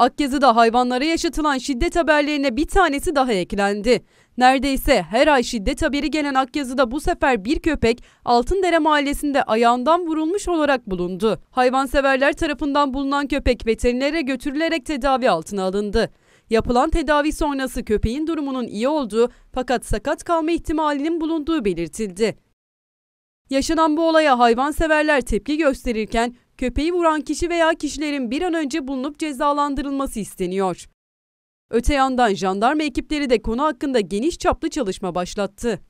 Akyazı'da hayvanlara yaşatılan şiddet haberlerine bir tanesi daha eklendi. Neredeyse her ay şiddet haberi gelen Akyazı'da bu sefer bir köpek Altındere mahallesinde ayağından vurulmuş olarak bulundu. Hayvanseverler tarafından bulunan köpek veterinere götürülerek tedavi altına alındı. Yapılan tedavi sonrası köpeğin durumunun iyi olduğu fakat sakat kalma ihtimalinin bulunduğu belirtildi. Yaşanan bu olaya hayvanseverler tepki gösterirken köpeği vuran kişi veya kişilerin bir an önce bulunup cezalandırılması isteniyor. Öte yandan jandarma ekipleri de konu hakkında geniş çaplı çalışma başlattı.